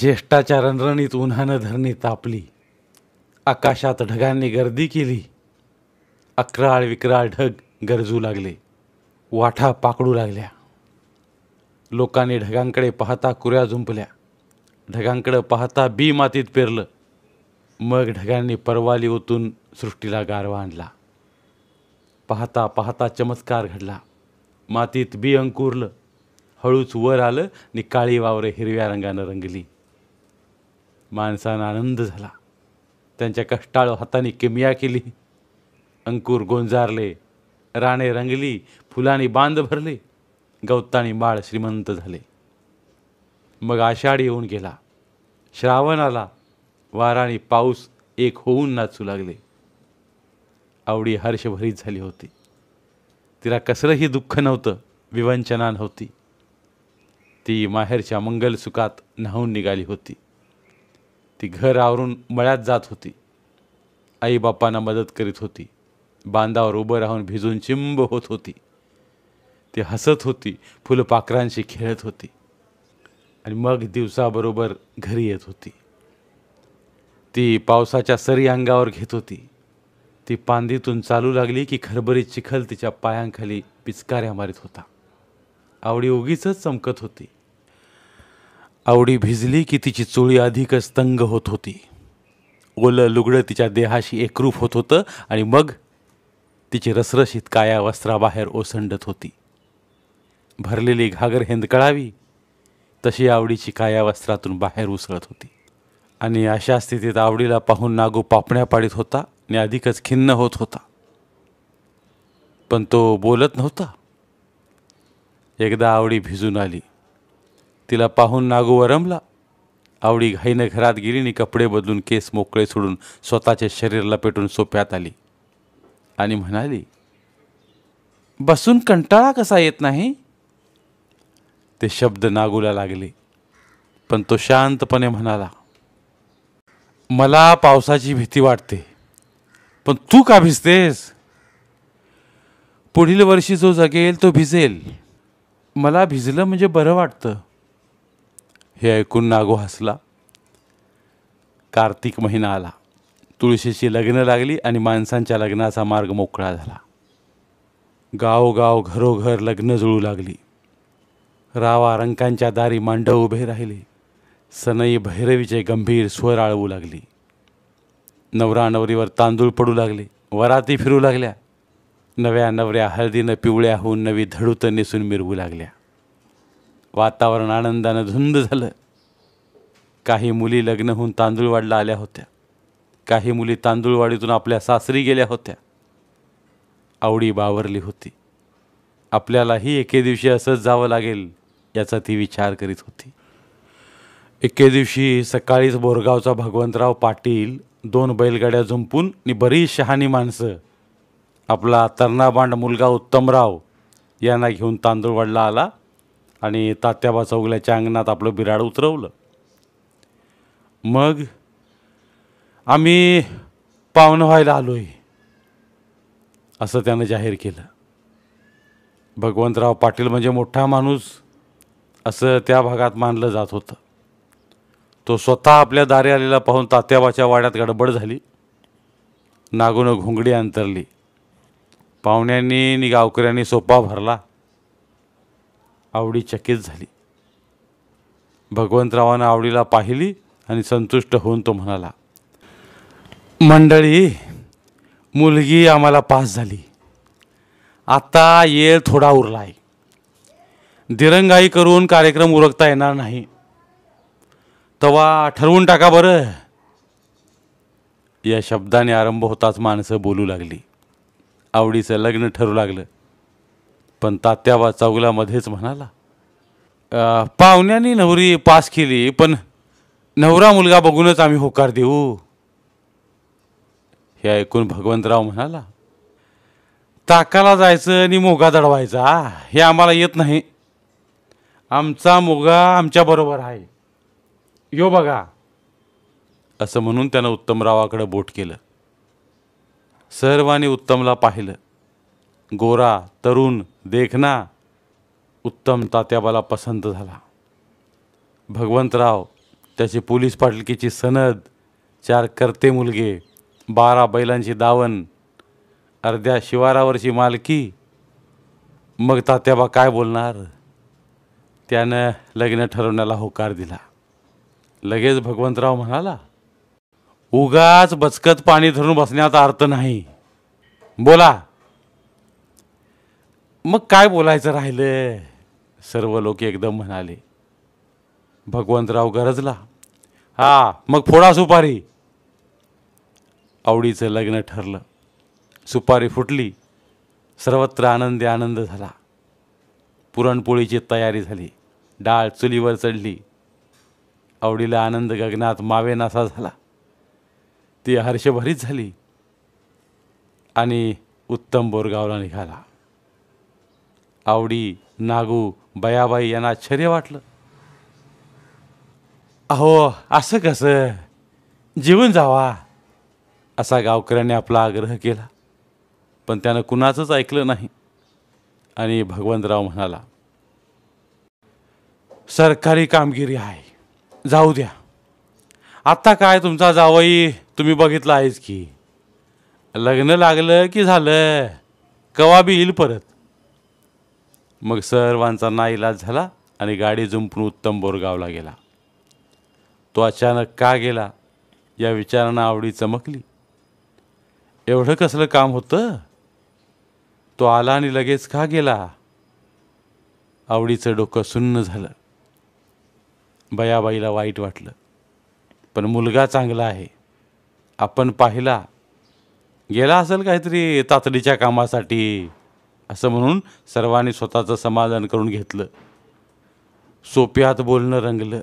ज्येष्ठाच्या रणरणीत उन्हानं धरणी तापली आकाशात ढगांनी गर्दी केली अकराळ विक्राळ ढग गरजू लागले वाठा पाकडू लागल्या लोकांनी ढगांकडे पाहता कुऱ्या झुंपल्या ढगांकडं पाहता बी मातीत पेरलं मग ढगांनी परवाली ओतून सृष्टीला गारवा आणला पाहता पाहता चमत्कार घडला मातीत बी अंकुरलं हळूच वर आलं आणि काळी वावरं हिरव्या रंगानं रंगली माणसांना आनंद झाला त्यांच्या कष्टाळू हाताने किमिया केली अंकुर गोंजारले राणे रंगली फुलांनी बांध भरले गवतानी बाळ श्रीमंत झाले मग आषाढी येऊन गेला श्रावण आला वाराणी पाऊस एक होऊन नाचू लागले आवडी हर्षभरीत झाली होती तिला कसलंही दुःख नव्हतं विवंचना नव्हती ती माहेरच्या मंगलसुखात न्हावून निघाली होती ती घर आवरून मळ्यात जात होती आईबापांना मदत करीत होती बांधावर उभं राहून भिजून चिंब होत होती ती हसत होती फुलपाखरांशी खेळत होती आणि मग दिवसाबरोबर घरी येत होती ती पावसाच्या सरी अंगावर घेत होती ती पांदीतून चालू लागली की खरभरी चिखल तिच्या पायांखाली पिचकाऱ्या मारित होता आवडी उगीच चमकत होती आवडी भिजली की तिची चोळी अधिकच तंग होत होती ओलं लुगडं तिच्या देहाशी एकरूप होत होतं आणि मग तिची रसरशीत काया वस्त्राबाहेर ओसंडत होती भरलेली घागर कळावी तशी आवडीची काया वस्त्रातून बाहेर उसळत होती आणि अशा स्थितीत आवडीला पाहून नागू पापण्या पाडीत होता आणि अधिकच खिन्न होत होता पण तो बोलत नव्हता एकदा आवडी भिजून आली तिला पाहून नागू वरमला आवडी घाईनं घरात गेली आणि कपडे बदलून केस मोकळे सोडून स्वतःचे शरीरला पेटून सोप्यात आली आणि म्हणाली बसून कंटाळा कसा येत नाही ते शब्द नागूला लागले पण तो शांतपणे म्हणाला मला पावसाची भीती वाटते पण तू का भिजतेस पुढील वर्षी जो जगेल तो भिजेल मला भिजलं म्हणजे बरं वाटतं हे ऐकून नागो हसला कार्तिक महिना आला तुळशीची लग्न लागली आणि माणसांच्या लग्नाचा मार्ग मोकळा झाला गावोगाव घरोघर लग्न जुळू लागली रावा रंकांच्या दारी मांडव उभे राहिले सनई भैरवीचे गंभीर स्वर आळवू लागली नवरा नवरीवर तांदूळ पडू लागले वराती फिरू लागल्या नव्या नवऱ्या हळदीनं पिवळ्या होऊन नवी धडूत नेसून मिरवू लागल्या वातावरण आनंदानं धुंद झालं काही मुली लग्न होऊन तांदूळवाडला आल्या होत्या काही मुली तांदूळवाडीतून आपल्या सासरी गेल्या होत्या आवडी बावरली होती आपल्यालाही एके दिवशी असंच जावं लागेल याचा ती विचार करीत होती एके दिवशी सकाळीच बोरगावचा भगवंतराव पाटील दोन बैलगाड्या झुंपून आणि बरीच शहाणी माणसं आपला तरणाबांड मुलगा उत्तमराव यांना घेऊन तांदूळवाडला आला आणि तात्याबा चौगल्याच्या अंगणात आपलं बिराड उतरवलं मग आम्ही पाहुणं व्हायला आलो आहे असं त्यानं जाहीर केलं भगवंतराव पाटील म्हणजे मोठा माणूस असं त्या भागात मानलं जात होतं तो स्वतः आपल्या दारी आलेला पाहून तात्याबाच्या वाड्यात गडबड झाली नागूनं घोंगडी अंतरली पाहुण्यांनी आणि गावकऱ्यांनी सोपा भरला आवडी चकित झाली भगवंतरावानं आवडीला पाहिली आणि संतुष्ट होऊन तो म्हणाला मंडळी मुलगी आम्हाला पास झाली आता ये थोडा उरला आहे दिरंगाई करून कार्यक्रम उरकता येणार नाही तवा ठरवून टाका बरं या शब्दाने आरंभ होताच माणसं बोलू लागली आवडीचं लग्न ठरू लागलं पण तात्याबा चौगल्यामध्येच म्हणाला पाहुण्यानी नवरी पास केली पण नवरा मुलगा बघूनच आम्ही होकार देऊ हे ऐकून भगवंतराव म्हणाला ताकाला जायचं आणि मोगा दडवायचा हे आम्हाला येत नाही आमचा मोगा आमच्याबरोबर आहे यो बघा असं म्हणून त्यानं उत्तमरावाकडे बोट केलं सर्वांनी उत्तमला पाहिलं गोरा तरुण देखना उत्तम तात्याबाला पसंत झाला भगवंतराव त्याची पोलीस पाटलकीची सनद चार करते मुलगे बारा बैलांची दावण अर्ध्या शिवारावरची मालकी मग तात्याबा काय बोलणार त्यानं लग्न ठरवण्याला होकार दिला लगेच भगवंतराव म्हणाला उगाच बचकत पाणी धरून बसण्याचा अर्थ नाही बोला मग काय बोलायचं राहिलं सर्व लोक एकदम म्हणाले भगवंतराव गरजला हा मग फोडा सुपारी आवडीचं लग्न ठरलं सुपारी फुटली सर्वत्र आनंदी आनंद झाला पुरणपोळीची तयारी झाली डाळ चुलीवर चढली आवडीला आनंद गगनात मावेनासा झाला ती हर्षभरीत झाली आणि उत्तम बोरगावला निघाला आवडी नागू बयाबाई यांना आश्चर्य वाटलं अहो असं कसं जीवन जावा असा गावकऱ्यांनी आपला आग्रह केला पण त्यानं कुणाचंच ऐकलं नाही आणि भगवंतराव म्हणाला सरकारी कामगिरी आहे जाऊ द्या आत्ता काय तुमचा जावई तुम्ही बघितला आहेच की लग्न लागलं की झालं कवा बी येईल परत मग सर्वांचा नाईलाज झाला आणि गाडी जुंपून उत्तम बोरगावला गेला तो अचानक का गेला या विचारानं आवडी चमकली एवढं कसलं काम होतं तो आला आणि लगेच का गेला आवडीचं डोकं सुन्न झालं बयाबाईला वाईट वाटलं पण मुलगा चांगला आहे आपण पाहिला गेला असेल काहीतरी तातडीच्या कामासाठी असं म्हणून सर्वांनी स्वतःचं समाधान करून घेतलं सोप्यात बोलणं रंगलं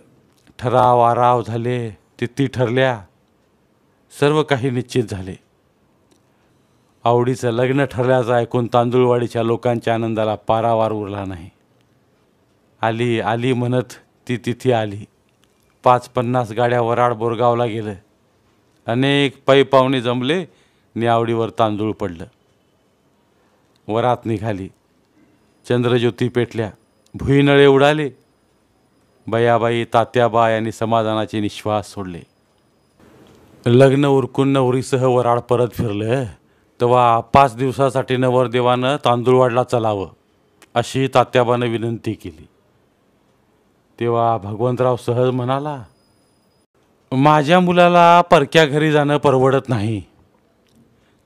ठराव आराव झाले तिथी ठरल्या सर्व काही निश्चित झाले आवडीचं लग्न ठरल्याचं ऐकून तांदूळवाडीच्या लोकांच्या आनंदाला पारावार उरला नाही आली आली म्हणत ती तिथी आली पाच पन्नास गाड्या वराड बोरगावला गेलं अनेक पै पाहुणे जमले आणि आवडीवर तांदूळ पडलं वरात निघाली चंद्रज्योती पेटल्या भुईनळे उडाले बयाबाई तात्याबा यांनी समाधानाचे निश्वास सोडले लग्न उरकून नवरीसह वराड परत फिरलं तेव्हा पाच दिवसासाठी नवरदेवानं तांदूळवाडला चलावं अशी तात्याबानं विनंती केली तेव्हा भगवंतराव सहज म्हणाला माझ्या मुलाला परक्या घरी जाणं परवडत नाही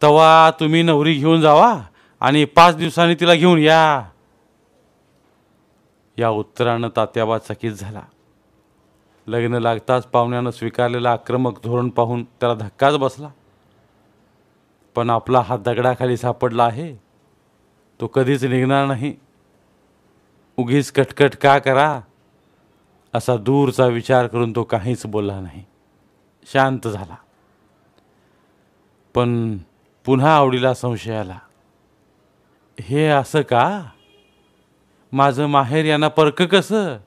तेव्हा तुम्ही नवरी घेऊन जावा आणि पाच दिवसांनी तिला घेऊन या या उत्तरानं तात्याबा चकित झाला लग्न लागताच पाहुण्यानं स्वीकारलेला आक्रमक धोरण पाहून त्याला धक्काच बसला पण आपला हा दगडाखाली सापडला आहे तो कधीच निघणार नाही उगीच कटकट का करा असा दूरचा विचार करून तो काहीच बोलला नाही शांत झाला पण पुन्हा आवडीला संशय आला हे असं का माझं माहेर यांना परक कसं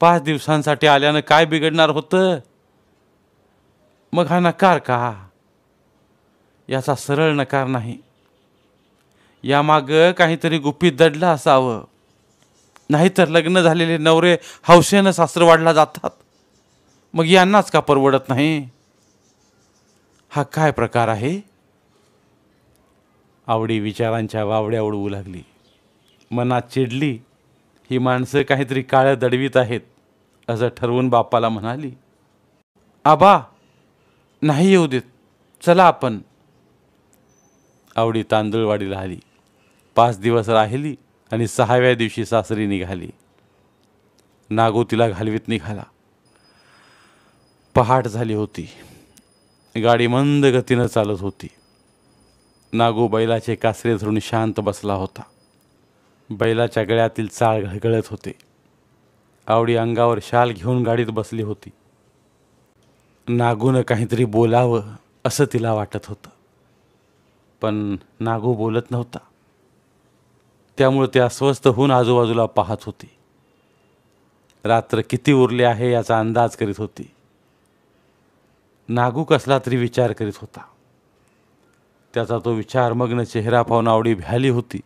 पाच दिवसांसाठी आल्यानं काय बिघडणार होतं मग हा नकार का याचा सरळ नकार नाही यामागं काहीतरी गुपित दडलं असावं नाहीतर लग्न झालेले नवरे हौसेनं सासर वाढला जातात मग यांनाच का परवडत नाही हा काय प्रकार आहे आवडी विचारांच्या वावड्या उडवू लागली मनात चिडली ही माणसं काहीतरी काळ्या दडवीत आहेत असं ठरवून बापाला म्हणाली आबा नाही येऊ देत चला आपण आवडी तांदूळवाडी आली पाच दिवस राहिली आणि सहाव्या दिवशी सासरी निघाली नागो तिला घालवीत निघाला पहाट झाली होती गाडी मंद गतीनं चालत होती नागू बैलाचे कासरे धरून शांत बसला होता बैलाच्या गळ्यातील चाळ घळघळत होते आवडी अंगावर शाल घेऊन गाडीत बसली होती नागूनं काहीतरी बोलावं असं तिला वाटत होतं पण नागू बोलत नव्हता त्यामुळे ते अस्वस्थ होऊन आजूबाजूला पाहत होती रात्र किती उरली आहे याचा अंदाज करीत होती नागू कसला तरी विचार करीत होता त्याचा तो विचारमग्न चेहरा पाहून आवडी भ्याली होती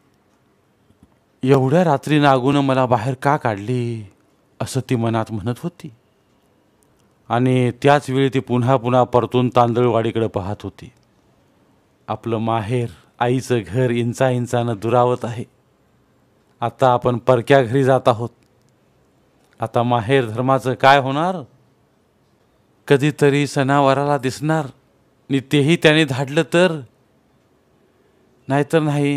एवढ्या रात्री नागून मला बाहेर का काढली असं ती मनात म्हणत होती आणि त्याच वेळी ती पुन्हा पुन्हा परतून तांदळवाडीकडे पाहत होती आपलं माहेर आईचं घर इंचा इंचानं दुरावत आहे आता आपण परक्या घरी जात आहोत आता माहेर धर्माचं काय होणार कधीतरी सणावाराला दिसणार नि तेही त्याने धाडलं तर नाहीतर नाही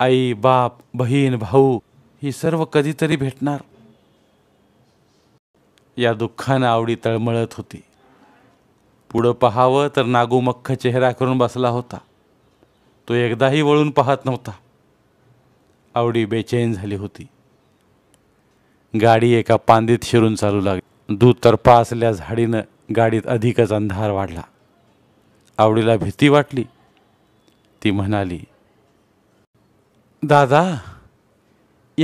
आई बाप बहीण भाऊ ही सर्व कधीतरी भेटणार या दुःखानं आवडी तळमळत होती पुढं पहावं तर नागू मख्ख चेहरा करून बसला होता तो एकदाही वळून पाहत नव्हता आवडी बेचैन झाली होती गाडी एका पांदीत शिरून चालू लागली दुतर्फा असल्या झाडीनं गाडीत अधिकच अंधार वाढला आवडीला भीती वाटली ती म्हणाली दादा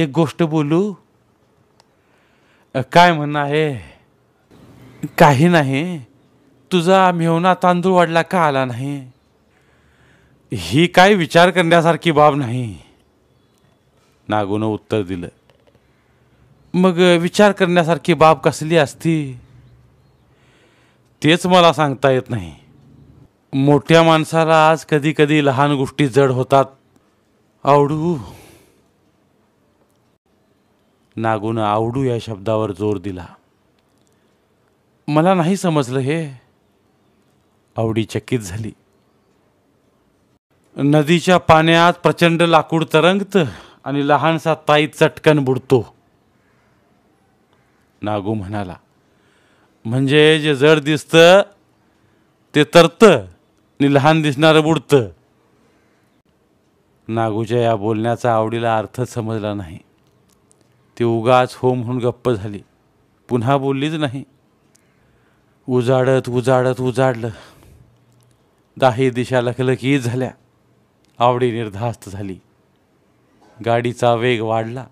एक गोष्ट बोलू काय म्हणणं आहे काही नाही तुझा मेहना तांदूळ वाढला का आला नाही ही काय विचार करण्यासारखी बाब नाही नागून उत्तर दिलं मग विचार करण्यासारखी बाब कसली असती तेच मला सांगता येत नाही मोठ्या माणसाला आज कधी कधी लहान गोष्टी जड होतात आवडू नागून आवडू या शब्दावर जोर दिला मला नाही समजलं हे आवडी चकित झाली नदीच्या पाण्यात प्रचंड लाकूड तरंगत आणि लहानसा ताई चटकन बुडतो नागू म्हणाला म्हणजे जे जड दिसतं ते तरतं आणि लहान दिसणारं बुडतं नागूच्या या बोलण्याचा आवडीला अर्थच समजला नाही ती उगाच हो म्हणून गप्प झाली पुन्हा बोललीच नाही उजाडत उजाडत उजाडलं दाही दिशा लखलखी झाल्या आवडी निर्धास्त झाली गाडीचा वेग वाढला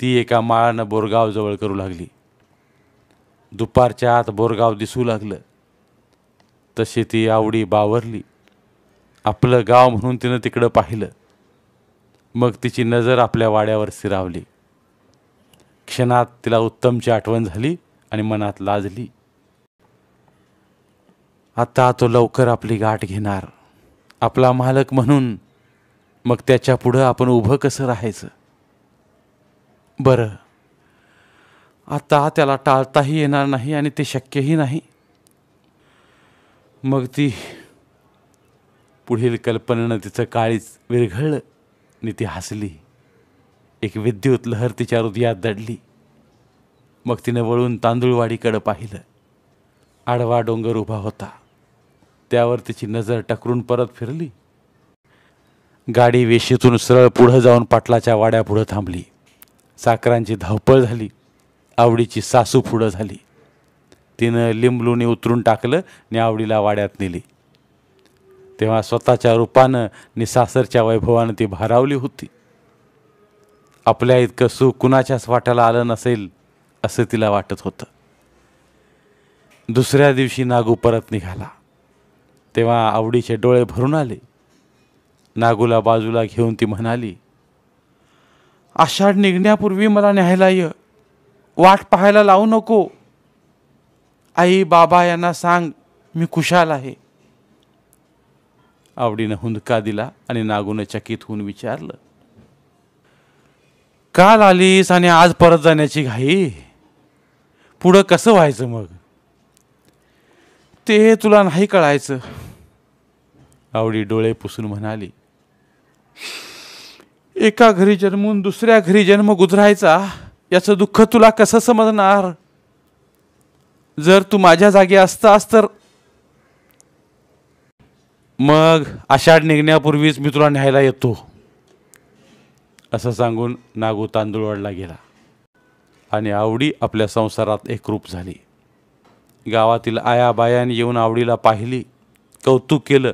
ती एका माळानं बोरगाव जवळ करू लागली दुपारच्या आत बोरगाव दिसू लागलं तशी ती आवडी बावरली आपलं गाव म्हणून तिनं तिकडं पाहिलं मग तिची नजर आपल्या वाड्यावर स्थिरावली क्षणात तिला उत्तमची आठवण झाली आणि मनात लाजली आता तो लवकर आपली गाठ घेणार आपला मालक म्हणून मग त्याच्या पुढं आपण उभं कसं राहायचं बरं आता त्याला टाळताही येणार नाही आणि ते शक्यही नाही मग ती पुढील कल्पनेनं तिचं काळीच विरघळलं नी ती हसली एक विद्युत लहर तिच्या हृदयात दडली मग तिने वळून तांदूळवाडीकडं पाहिलं आडवा डोंगर उभा होता त्यावर तिची नजर टकरून परत फिरली गाडी वेशीतून सरळ पुढं जाऊन पाटलाच्या वाड्यापुढं थांबली साखरांची धावपळ झाली आवडीची सासू पुढं झाली तिनं लिंबलुनी उतरून टाकलं आणि आवडीला वाड्यात नेली तेव्हा स्वतःच्या रूपानं निसासरच्या वैभवानं ती भारावली होती आपल्या इतकं सुख कुणाच्याच वाट्याला आलं नसेल असं तिला वाटत होतं दुसऱ्या दिवशी नागू परत निघाला तेव्हा आवडीचे डोळे भरून आले नागूला बाजूला घेऊन ती म्हणाली आषाढ निघण्यापूर्वी मला न्यायला ये वाट पाहायला लावू नको आई बाबा यांना सांग मी खुशाल आहे आवडीनं हुंदका दिला आणि नागून चकित होऊन विचारलं काल आलीस आणि आज परत जाण्याची घाई पुढं कसं व्हायचं मग ते तुला नाही कळायचं आवडी डोळे पुसून म्हणाली एका घरी जन्मून दुसऱ्या घरी जन्म गुजरायचा याचं दुःख तुला कसं समजणार जर तू माझ्या जागी असतास तर मग आषाढ निघण्यापूर्वीच मी तुला न्यायला येतो असं सांगून नागू तांदूळवाडला गेला आणि आवडी आपल्या संसारात एकरूप झाली गावातील आया येऊन आवडीला पाहिली कौतुक केलं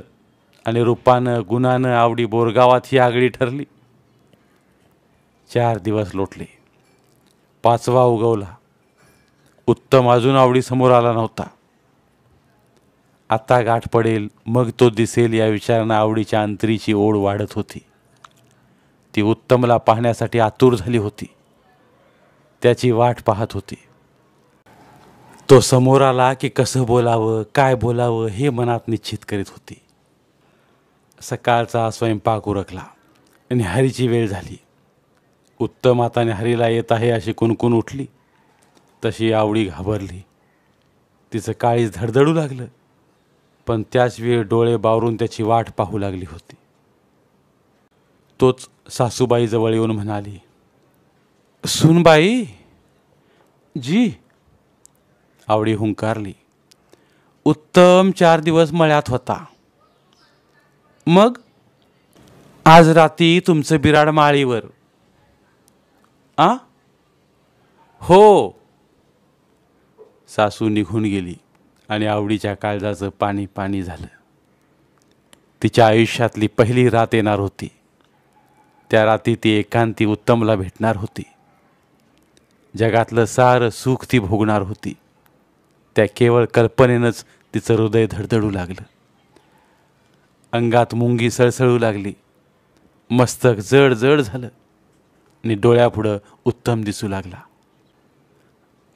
आणि रूपानं गुणानं आवडी बोरगावात ही आगळी ठरली चार दिवस लोटले पाचवा उगवला उत्तम अजून आवडीसमोर आला नव्हता आता गाठ पडेल मग तो दिसेल या विचारानं आवडीच्या अंतरीची ओढ वाढत होती ती उत्तमला पाहण्यासाठी आतुर झाली होती त्याची वाट पाहत होती तो समोर आला की कसं बोलावं काय बोलावं हे मनात निश्चित करीत होती सकाळचा स्वयंपाक उरकला आणि हरीची वेळ झाली उत्तम आता निहारीला येत आहे अशी कुणकुण उठली तशी आवडी घाबरली तिचं काळीज धडधडू लागलं पण त्याच वेळ डोळे बावरून त्याची वाट पाहू लागली होती तोच सासूबाईजवळ येऊन म्हणाली सुनबाई जी आवडी हुंकारली उत्तम चार दिवस मळ्यात होता मग आज राती तुमचं बिराड माळीवर आ हो सासू निघून गेली आणि आवडीच्या काळजाचं पाणी पाणी झालं तिच्या आयुष्यातली पहिली रात येणार होती त्या राती ती एकांती उत्तमला भेटणार होती जगातलं सारं सुख ती भोगणार होती त्या केवळ कल्पनेनंच तिचं हृदय धडधडू लागलं अंगात मुंगी सळसळू लागली मस्तक जड जड झालं आणि डोळ्यापुढं उत्तम दिसू लागला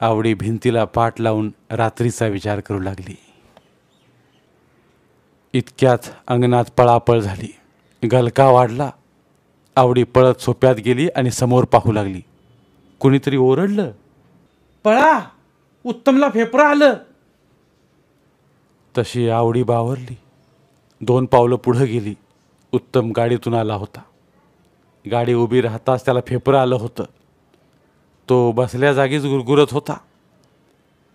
आवडी भिंतीला पाठ लावून रात्रीचा विचार करू लागली इतक्यात अंगणात पळापळ झाली गलका वाढला आवडी पळत सोप्यात गेली आणि समोर पाहू लागली कुणीतरी ओरडलं पळा उत्तमला फेपरा आलं तशी आवडी बावरली दोन पावलं पुढं गेली उत्तम गाडीतून आला होता गाडी उभी राहताच त्याला फेपरं आलं होतं तो बसल्या जागीच गुरगुरत होता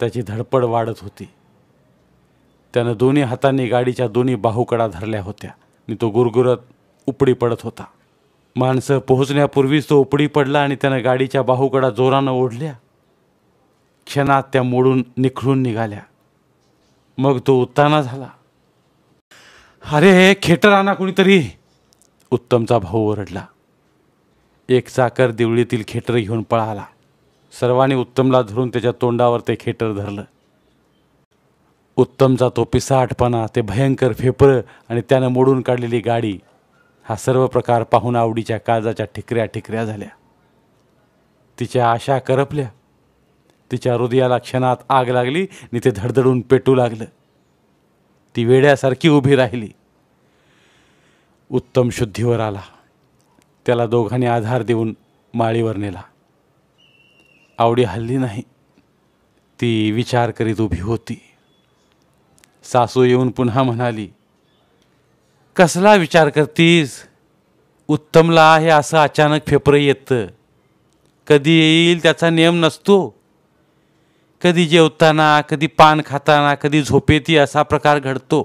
त्याची धडपड वाढत होती त्यानं दोन्ही हातांनी गाडीच्या दोन्ही बाहूकडा धरल्या होत्या आणि तो गुरगुरत उपडी पडत होता माणसं पोहोचण्यापूर्वीच तो उपडी पडला आणि त्यानं गाडीच्या बाहूकडा जोरानं ओढल्या क्षणात त्या मोडून निखळून निघाल्या मग तो उत्ताना झाला अरे खेटर आणा कुणीतरी उत्तमचा भाऊ ओरडला एक चाकर देवळीतील खेटर घेऊन पळाला सर्वांनी उत्तमला धरून त्याच्या तोंडावर ते खेटर धरलं उत्तमचा तो पिसाटपणा ते भयंकर फेपर आणि त्यानं मोडून काढलेली गाडी हा सर्व प्रकार पाहून आवडीच्या काजाच्या ठिकऱ्या ठिकऱ्या झाल्या तिच्या आशा करपल्या तिच्या हृदयाला क्षणात आग लागली आणि ते धडधडून पेटू लागलं ती वेड्यासारखी उभी राहिली उत्तम शुद्धीवर आला त्याला दोघांनी आधार देऊन माळीवर नेला आवडी हल्ली नाही ती विचार करीत उभी होती सासू येऊन पुन्हा म्हणाली कसला विचार करतीस उत्तमला आहे असं अचानक फेपर येतं कधी येईल त्याचा नियम नसतो कधी जेवताना कधी पान खाताना कधी झोपेती असा प्रकार घडतो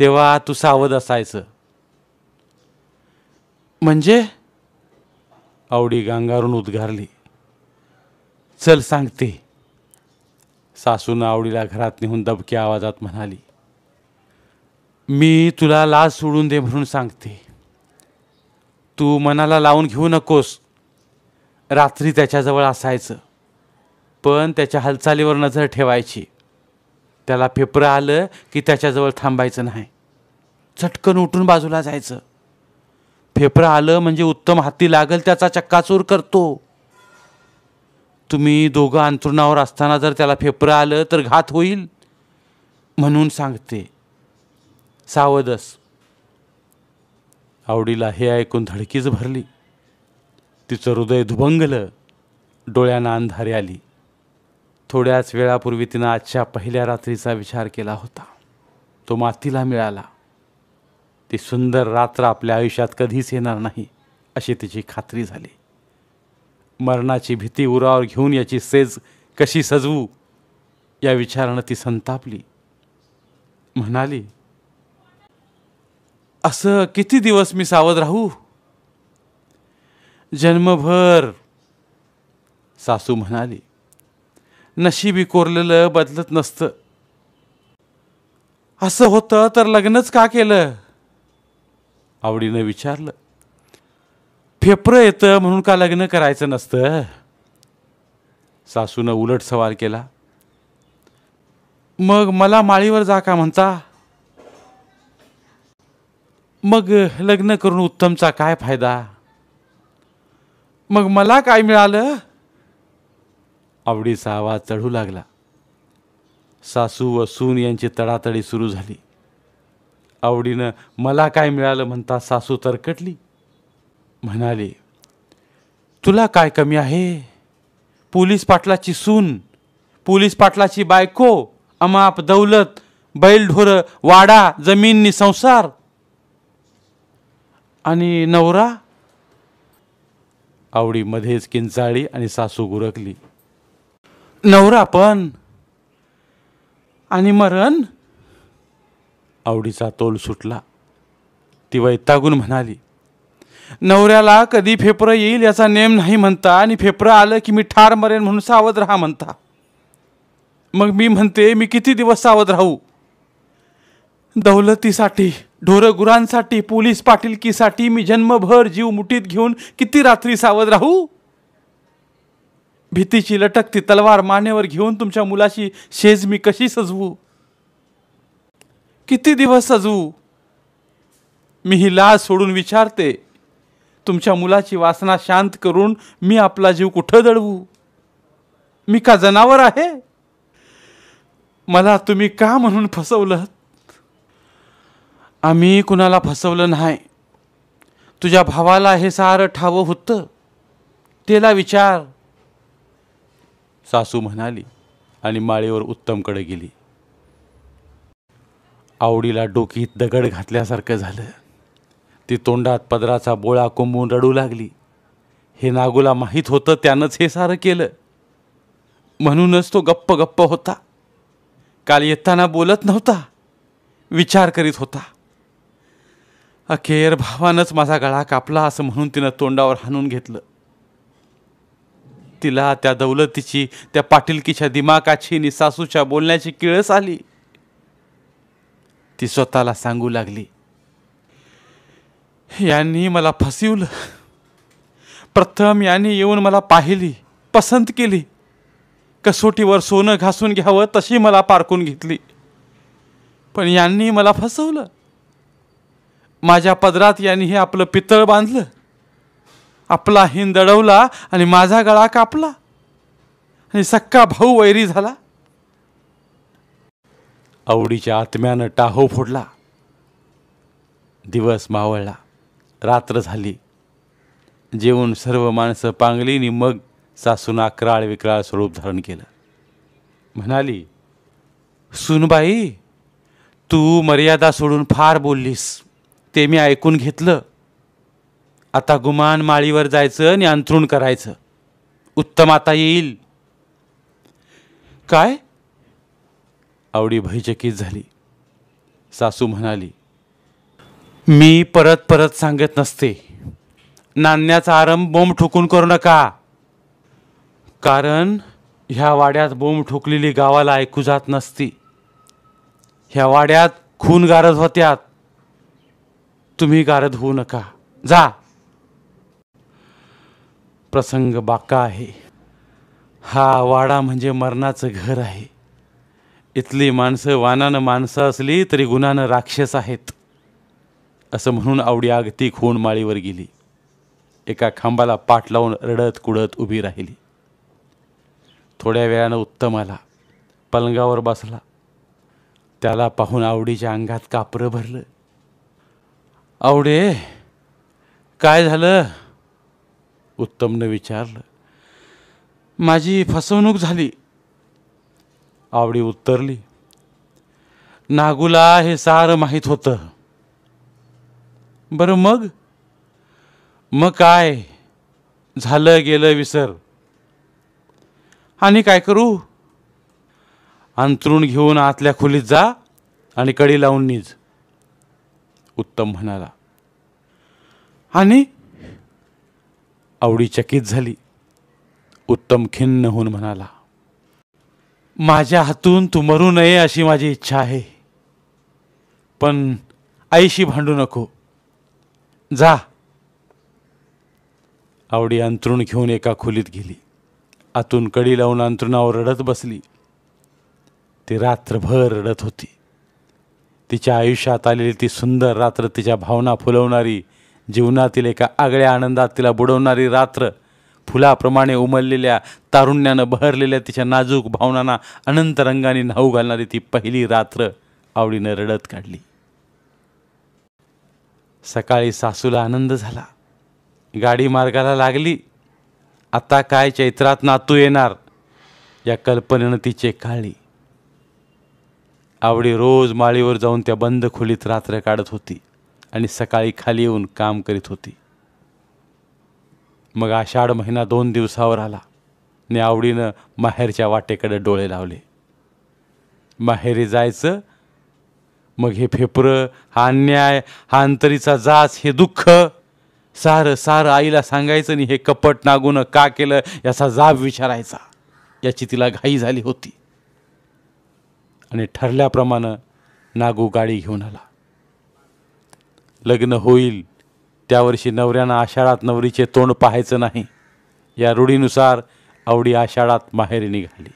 तेव्हा तू सावध असायचं म्हणजे आवडी गांगारून उद्गारली चल सांगते सासू आवडीला घरात नेहून दबक्या आवाजात म्हणाली मी तुला लाज सोडून दे म्हणून सांगते तू मनाला लावून घेऊ नकोस रात्री त्याच्याजवळ असायचं पण त्याच्या हालचालीवर नजर ठेवायची त्याला फेपरं आलं की त्याच्याजवळ थांबायचं नाही चटकन उठून बाजूला जायचं फेफरं आलं म्हणजे उत्तम हाती लागल त्याचा चक्काचूर करतो तुम्ही दोघं अंतरुणावर असताना जर त्याला फेपरं आलं तर घात होईल म्हणून सांगते सावधस आवडीला हे ऐकून धडकीच भरली तिचं हृदय धुबंगलं डोळ्यांना अंधारी आली थोड्याच वेळापूर्वी तिनं आजच्या पहिल्या रात्रीचा विचार केला होता तो मातीला मिळाला ती सुंदर रात्र आपल्या आयुष्यात कधीच येणार नाही अशी तिची खात्री झाली मरणाची भीती उरावर घेऊन याची सेज कशी सजवू या विचारानं ती संतापली म्हणाली असं किती दिवस मी सावध राहू जन्मभर सासू म्हणाली नशीबी कोरलेलं बदलत नसतं असं होतं तर लग्नच का केलं आवडीनं विचारलं फेफरं येतं म्हणून का लग्न करायचं नसतं सासूनं उलट सवाल केला मग मला माळीवर जा का म्हणता मग लग्न करून उत्तमचा काय फायदा मग मला काय मिळालं आवडीचा आवाज चढू लागला सासू व सून यांची तडातडी सुरू झाली आवडीनं मला काय मिळालं म्हणता सासू तरकटली म्हणाले तुला काय कमी आहे पोलीस पाटलाची सून पोलीस पाटलाची बायको अमाप दौलत बैलढोर वाडा जमीननी संसार आणि नवरा आवडीमध्येच किंचाळी आणि सासू गुरकली नवरा पण आणि मरण आवडीचा तोल सुटला ती वैतागून म्हणाली नवऱ्याला कधी फेपरं येईल याचा नेम नाही म्हणता आणि फेपरं आलं की मी ठार मरेन म्हणून सावध राहा म्हणता मग मी म्हणते मी किती दिवस सावध राहू दौलतीसाठी ढोरगुरांसाठी गुरांसाठी पोलीस पाटीलकीसाठी मी जन्मभर जीव मुठीत घेऊन किती रात्री सावध राहू भीतीची लटकती तलवार मानेवर घेऊन तुमच्या मुलाशी शेज मी कशी सजवू किती दिवस सजवू मी ही लाज सोडून विचारते तुमच्या मुलाची वासना शांत करून मी आपला जीव कुठं दळवू मी का जनावर आहे मला तुम्ही का म्हणून फसवलं आम्ही कुणाला फसवलं नाही तुझ्या भावाला हे सारं ठावं होतं तेला विचार सासू म्हणाली आणि माळेवर उत्तमकडे गेली आवडीला डोकीत दगड घातल्यासारखं झालं ती तोंडात पदराचा बोळा कोंबून रडू लागली हे नागूला माहीत होतं त्यानंच हे सारं केलं म्हणूनच तो गप्प गप्प होता काल येताना बोलत नव्हता विचार करीत होता अखेर भावानंच माझा गळा कापला असं म्हणून तिनं तोंडावर हाणून घेतलं तिला त्या दौलतीची त्या पाटीलकीच्या दिमाकाची नि सासूच्या बोलण्याची किळस आली ती स्वतःला सांगू लागली यांनी मला फसिवलं प्रथम यांनी येऊन मला पाहिली पसंत केली कसोटीवर सोनं घासून घ्यावं तशी मला पारखून घेतली पण यांनी मला फसवलं माझ्या पदरात यांनी हे आपलं पितळ बांधलं आपला हिंद अडवला आणि माझा गळा कापला आणि सक्का भाऊ वैरी झाला आवडीच्या आत्म्यानं टाहो फोडला दिवस मावळला रात्र झाली जेवून सर्व माणसं पांगलीनी मग सासून अकराळ विक्राळ स्वरूप धारण केलं म्हणाली सुनबाई तू मर्यादा सोडून फार बोललीस ते मी ऐकून घेतलं आता गुमान माळीवर जायचं आणि अंथरूण करायचं उत्तम आता येईल काय आवडी भयचकित झाली सासू म्हणाली मी परत परत सांगत नसते नाण्याचा आरंभ बोंब ठोकून करू नका कारण ह्या वाड्यात बोंब ठोकलेली गावाला ऐकू जात नसती ह्या वाड्यात खून गारद होत्यात तुम्ही गारद होऊ नका जा प्रसंग बाका आहे हा वाडा म्हणजे मरणाचं घर आहे इथली माणसं वानानं माणसं असली तरी गुणानं राक्षस आहेत असं म्हणून आवडी ती खून माळीवर गेली एका खांबाला पाठ लावून रडत कुडत उभी राहिली थोड्या वेळानं उत्तम आला पलंगावर बसला त्याला पाहून आवडीच्या अंगात कापरं भरलं आवडे काय झालं उत्तमनं विचारलं माझी फसवणूक झाली आवडी उत्तरली नागूला हे सारं माहीत होतं बरं मग मग काय झालं गेलं विसर आणि काय करू अंतरून घेऊन आतल्या खोलीत जा आणि कडी लावून निज उत्तम म्हणाला आणि आवडी चकित झाली उत्तम खिन्न होऊन म्हणाला माझ्या हातून तू मरू नये अशी माझी इच्छा आहे पण आईशी भांडू नको जा आवडी अंथरूण घेऊन एका खोलीत गेली आतून कडी लावून अंतरुणावर रडत बसली ती रात्रभर रडत होती तिच्या आयुष्यात आलेली ती सुंदर रात्र तिच्या भावना फुलवणारी जीवनातील एका आगळ्या आनंदात तिला बुडवणारी रात्र फुलाप्रमाणे उमललेल्या तारुण्यानं बहरलेल्या तिच्या नाजूक भावनांना अनंत रंगाने न्हाऊ घालणारी ती पहिली रात्र आवडीनं रडत काढली सकाळी सासूला आनंद झाला गाडी मार्गाला लागली आता काय चैत्रात नातू येणार या कल्पनेनं तिचे काळी आवडी रोज माळीवर जाऊन त्या बंद खोलीत रात्र काढत होती आणि सकाळी खाली येऊन काम करीत होती मग आषाढ महिना दोन दिवसावर आला आणि आवडीनं माहेरच्या वाटेकडे डोळे लावले माहेरी जायचं मग हे फेपरं हा अन्याय हा अंतरीचा जाच हे दुःख सारं सारं आईला सांगायचं नाही हे कपट नागून का केलं याचा जाब विचारायचा याची तिला घाई झाली होती आणि ठरल्याप्रमाणे नागू गाडी घेऊन आला लग्न होईल त्या वर्षी नवऱ्यानं आषाढात नवरीचे तोंड पाहायचं नाही या रूढीनुसार आवडी आषाढात माहेरी निघाली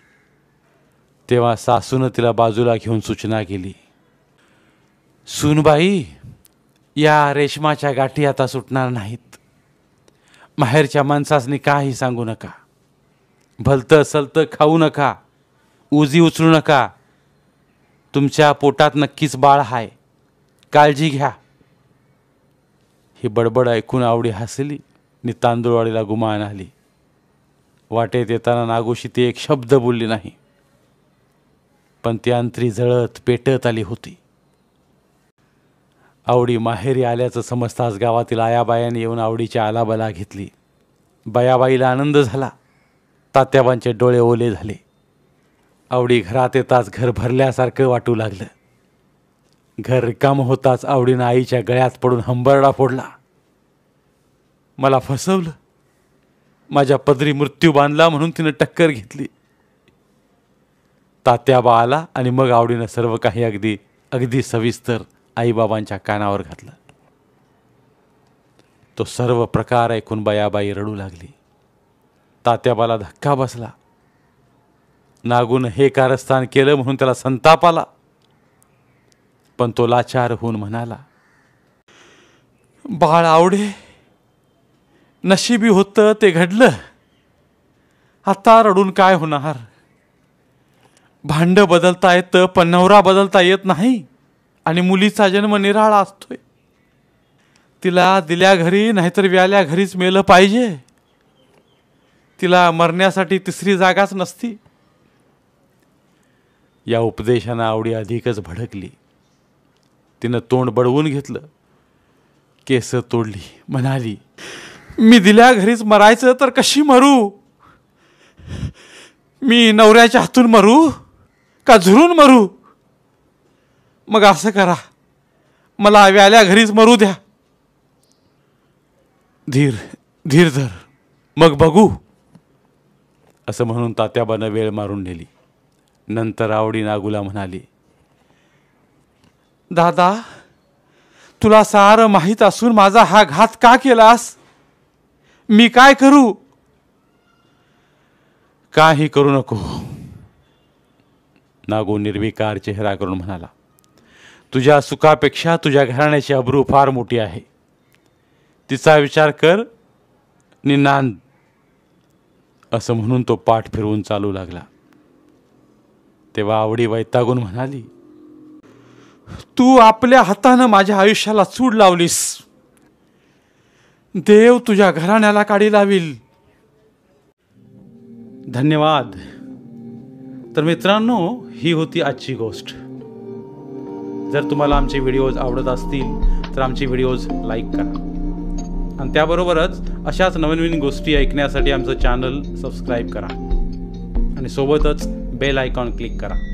तेव्हा सासूनं तिला बाजूला घेऊन सूचना केली सूनबाई या रेशमाच्या गाठी आता सुटणार नाहीत माहेरच्या माणसासनी काही सांगू नका भलतं सलतं खाऊ नका उजी उचलू नका तुमच्या पोटात नक्कीच बाळ आहे काळजी घ्या ही बडबड ऐकून आवडी हसली नि तांदूळवाडीला गुमान आली वाटेत येताना नागोशी ती एक शब्द बोलली नाही पण ती अंतरी जळत पेटत आली होती आवडी माहेरी आल्याचं समजताच गावातील आयाबायाने येऊन आवडीची आलाबला घेतली बयाबाईला आनंद झाला तात्याबांचे डोळे ओले झाले आवडी घरात येताच घर भरल्यासारखं वाटू लागलं घर रिकाम होताच आवडीनं आईच्या गळ्यात पडून हंबरडा फोडला मला फसवलं माझ्या पदरी मृत्यू बांधला म्हणून तिनं टक्कर घेतली तात्याबा आला आणि मग आवडीनं सर्व काही अगदी अगदी सविस्तर आईबाबांच्या कानावर घातलं तो सर्व प्रकार ऐकून बयाबाई रडू लागली तात्याबाला धक्का बसला नागून हे कारस्थान केलं म्हणून त्याला संताप आला पण तो लाचार होऊन म्हणाला बाळ आवडे नशिबी होतं ते घडलं आता रडून काय होणार भांड बदलता येतं पण नवरा बदलता येत नाही आणि मुलीचा जन्म निराळा असतोय तिला दिल्या घरी नाहीतर व्याल्या घरीच मेलं पाहिजे तिला मरण्यासाठी तिसरी जागाच नसती या उपदेशानं आवडी अधिकच भडकली तिनं तोंड बडवून घेतलं केस तोडली म्हणाली मी दिल्या घरीच मरायचं तर कशी मरू मी नवऱ्याच्या हातून मरू का झुरून मरू मग असं करा मला व्याल्या घरीच मरू द्या धीर धीर धर मग बघू असं म्हणून तात्याबानं वेळ मारून नेली नंतर आवडी नागूला म्हणाली दादा तुला सारं माहीत असून माझा हा घात का केलास मी काय करू काही करू नको नागू निर्विकार चेहरा करून म्हणाला तुझ्या सुखापेक्षा तुझ्या घराण्याची अब्रू फार मोठी आहे तिचा विचार कर निनांद असं म्हणून तो पाठ फिरवून चालू लागला तेव्हा आवडी वैतागून म्हणाली तू आपल्या हातानं माझ्या आयुष्याला चूड लावलीस देव तुझ्या घराण्याला काढी लावील धन्यवाद तर मित्रांनो ही होती आजची गोष्ट जर तुम्हाला आमचे व्हिडिओज आवडत असतील तर आमचे व्हिडिओज लाईक करा आणि त्याबरोबरच अशाच नवीन नवीन गोष्टी ऐकण्यासाठी आमचं चॅनल सबस्क्राईब करा आणि सोबतच बेल आयकॉन क्लिक करा